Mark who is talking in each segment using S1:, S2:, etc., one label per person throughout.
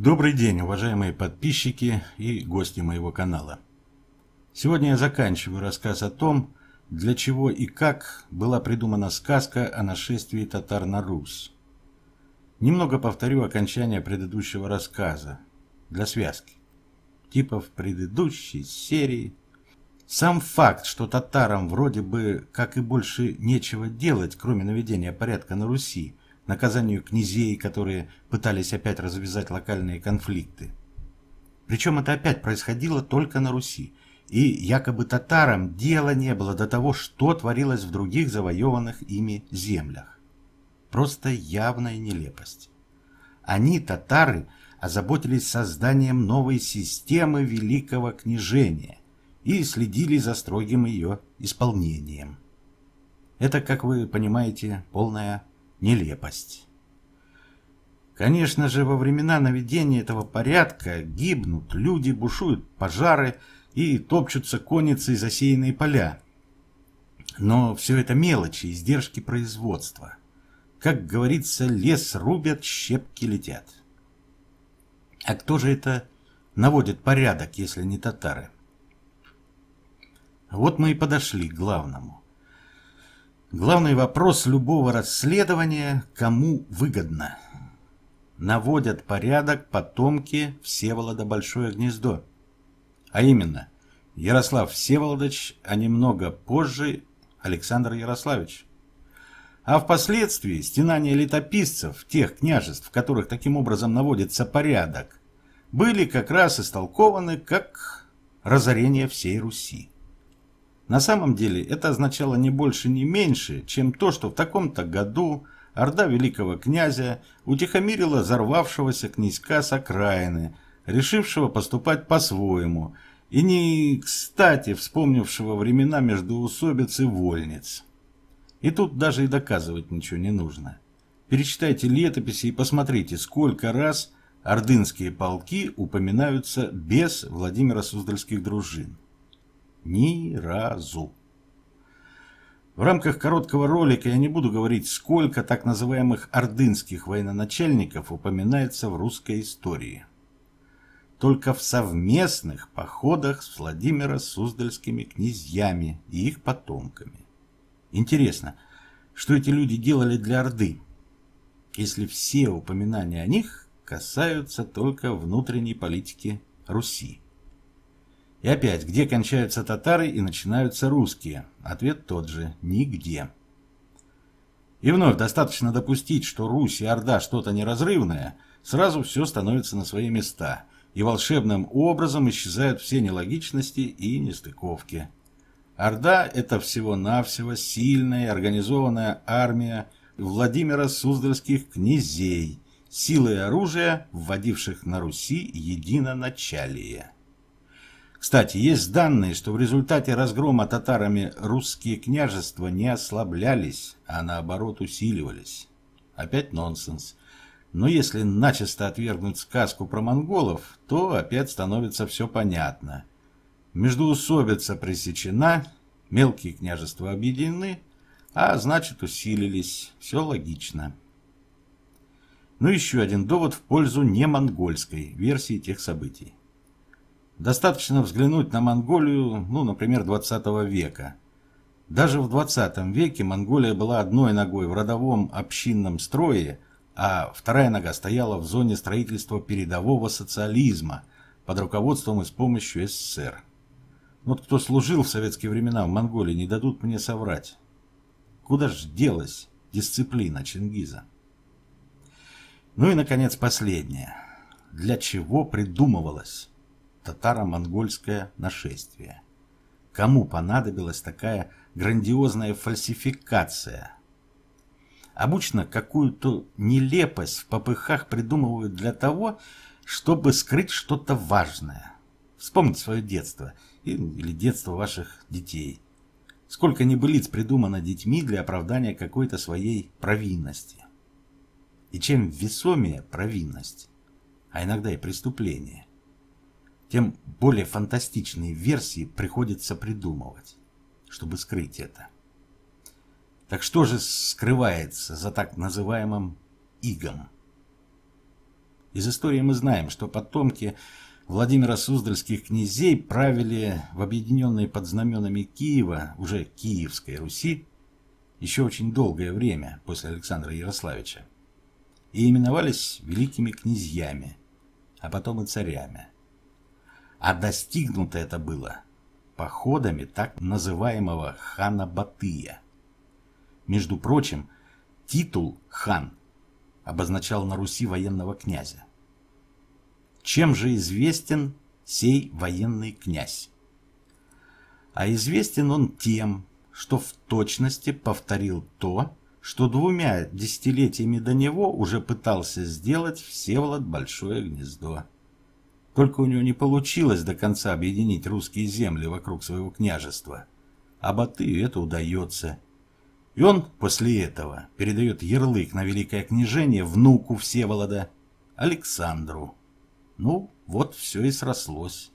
S1: Добрый день, уважаемые подписчики и гости моего канала. Сегодня я заканчиваю рассказ о том, для чего и как была придумана сказка о нашествии татар на Русь. Немного повторю окончание предыдущего рассказа для связки, типа в предыдущей серии. Сам факт, что татарам вроде бы как и больше нечего делать, кроме наведения порядка на Руси – наказанию князей, которые пытались опять развязать локальные конфликты. Причем это опять происходило только на Руси, и якобы татарам дела не было до того, что творилось в других завоеванных ими землях. Просто явная нелепость. Они, татары, озаботились созданием новой системы великого княжения и следили за строгим ее исполнением. Это, как вы понимаете, полная нелепость. Конечно же, во времена наведения этого порядка гибнут люди, бушуют пожары и топчутся конницы засеянные поля. Но все это мелочи, издержки производства. Как говорится, лес рубят, щепки летят. А кто же это наводит порядок, если не татары? Вот мы и подошли к главному. Главный вопрос любого расследования – кому выгодно? Наводят порядок потомки Всеволода Большое Гнездо. А именно, Ярослав Всеволодович, а немного позже Александр Ярославич. А впоследствии стенания летописцев тех княжеств, в которых таким образом наводится порядок, были как раз истолкованы как разорение всей Руси. На самом деле это означало не больше, не меньше, чем то, что в таком-то году орда великого князя утихомирила взорвавшегося князька с окраины, решившего поступать по-своему и не кстати вспомнившего времена междоусобиц и вольниц. И тут даже и доказывать ничего не нужно. Перечитайте летописи и посмотрите, сколько раз ордынские полки упоминаются без Владимира Суздальских дружин. Ни разу. В рамках короткого ролика я не буду говорить, сколько так называемых ордынских военачальников упоминается в русской истории. Только в совместных походах с Владимира Суздальскими князьями и их потомками. Интересно, что эти люди делали для Орды, если все упоминания о них касаются только внутренней политики Руси? И опять, где кончаются татары и начинаются русские? Ответ тот же – нигде. И вновь достаточно допустить, что Русь и Орда что-то неразрывное, сразу все становится на свои места, и волшебным образом исчезают все нелогичности и нестыковки. Орда – это всего-навсего сильная организованная армия Владимира Суздальских князей, силы и оружие, вводивших на Руси единоначалие. Кстати, есть данные, что в результате разгрома татарами русские княжества не ослаблялись, а наоборот усиливались. Опять нонсенс. Но если начисто отвергнуть сказку про монголов, то опять становится все понятно. Междуусобица пресечена, мелкие княжества объединены, а значит усилились. Все логично. Ну еще один довод в пользу немонгольской версии тех событий. Достаточно взглянуть на Монголию, ну, например, 20 века. Даже в 20 веке Монголия была одной ногой в родовом общинном строе, а вторая нога стояла в зоне строительства передового социализма под руководством и с помощью СССР. Ну, вот кто служил в советские времена в Монголии, не дадут мне соврать. Куда ж делась дисциплина Чингиза? Ну и, наконец, последнее. Для чего придумывалось? татаро-монгольское нашествие. Кому понадобилась такая грандиозная фальсификация? Обычно какую-то нелепость в попыхах придумывают для того, чтобы скрыть что-то важное. Вспомнить свое детство или детство ваших детей. Сколько небылиц придумано детьми для оправдания какой-то своей провинности. И чем весомее провинность, а иногда и преступление, тем более фантастичные версии приходится придумывать, чтобы скрыть это. Так что же скрывается за так называемым игом? Из истории мы знаем, что потомки Владимира Суздальских князей правили в объединенной под знаменами Киева, уже Киевской Руси, еще очень долгое время после Александра Ярославича, и именовались великими князьями, а потом и царями – а достигнуто это было походами так называемого хана Батыя. Между прочим, титул «хан» обозначал на Руси военного князя. Чем же известен сей военный князь? А известен он тем, что в точности повторил то, что двумя десятилетиями до него уже пытался сделать Всеволод Большое Гнездо. Только у него не получилось до конца объединить русские земли вокруг своего княжества. А Батыю это удается. И он после этого передает ярлык на великое княжение внуку Всеволода, Александру. Ну, вот все и срослось.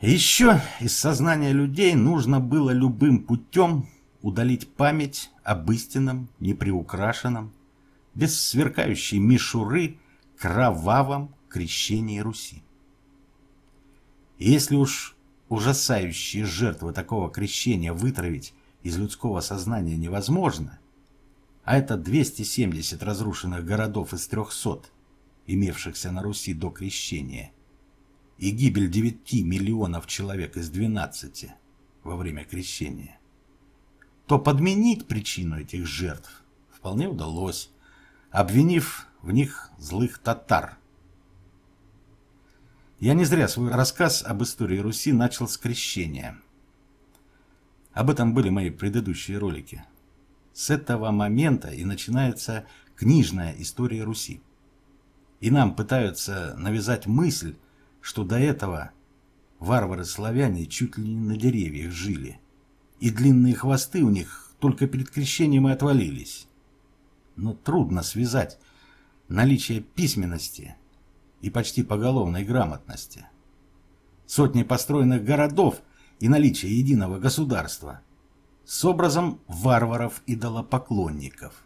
S1: Еще из сознания людей нужно было любым путем удалить память об истинном, неприукрашенном, без сверкающей мишуры – кровавом крещении Руси. если уж ужасающие жертвы такого крещения вытравить из людского сознания невозможно, а это 270 разрушенных городов из 300, имевшихся на Руси до крещения, и гибель 9 миллионов человек из 12 во время крещения, то подменить причину этих жертв вполне удалось, обвинив в них злых татар. Я не зря свой рассказ об истории Руси начал с крещения. Об этом были мои предыдущие ролики. С этого момента и начинается книжная история Руси. И нам пытаются навязать мысль, что до этого варвары-славяне чуть ли не на деревьях жили, и длинные хвосты у них только перед крещением и отвалились. Но трудно связать наличие письменности и почти поголовной грамотности, сотни построенных городов и наличие единого государства с образом варваров-идолопоклонников,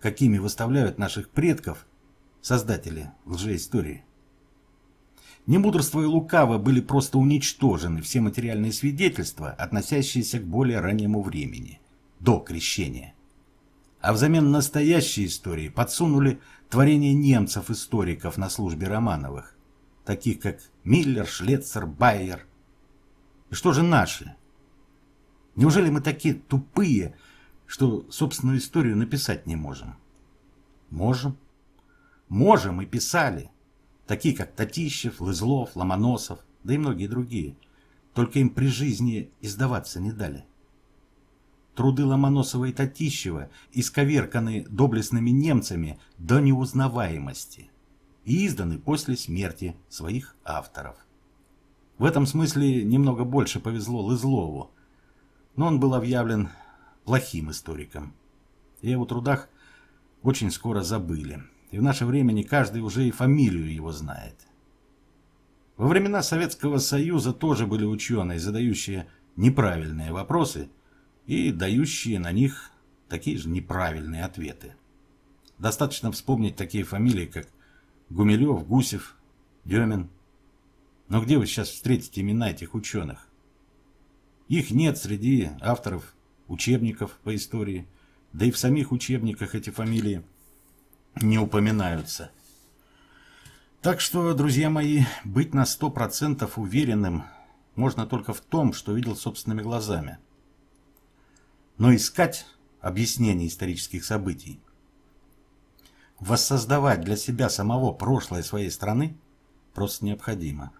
S1: какими выставляют наших предков создатели лжеистории. Немудрство и лукаво были просто уничтожены все материальные свидетельства, относящиеся к более раннему времени, до крещения а взамен настоящей истории подсунули творение немцев-историков на службе Романовых, таких как Миллер, Шлецер, Байер. И что же наши? Неужели мы такие тупые, что собственную историю написать не можем? Можем. Можем и писали. Такие как Татищев, Лызлов, Ломоносов, да и многие другие. Только им при жизни издаваться не дали. Труды Ломоносова и Татищева исковерканы доблестными немцами до неузнаваемости и изданы после смерти своих авторов. В этом смысле немного больше повезло Лызлову, но он был объявлен плохим историком. И о его трудах очень скоро забыли, и в наше время не каждый уже и фамилию его знает. Во времена Советского Союза тоже были ученые, задающие неправильные вопросы – и дающие на них такие же неправильные ответы. Достаточно вспомнить такие фамилии, как Гумилев, Гусев, Демин. Но где вы сейчас встретите имена этих ученых? Их нет среди авторов учебников по истории, да и в самих учебниках эти фамилии не упоминаются. Так что, друзья мои, быть на 100% уверенным можно только в том, что видел собственными глазами – но искать объяснение исторических событий, воссоздавать для себя самого прошлое своей страны просто необходимо.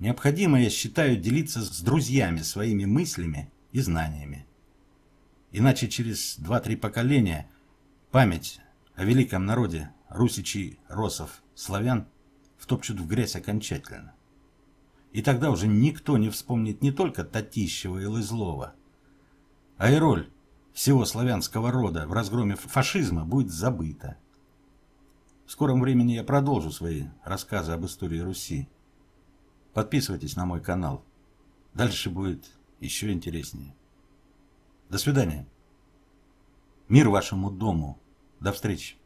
S1: Необходимо, я считаю, делиться с друзьями своими мыслями и знаниями. Иначе через 2-3 поколения память о великом народе русичей, росов, славян втопчут в грязь окончательно. И тогда уже никто не вспомнит не только Татищева и Лызлова, а роль всего славянского рода в разгроме фашизма будет забыта. В скором времени я продолжу свои рассказы об истории Руси. Подписывайтесь на мой канал. Дальше будет еще интереснее. До свидания. Мир вашему дому. До встречи.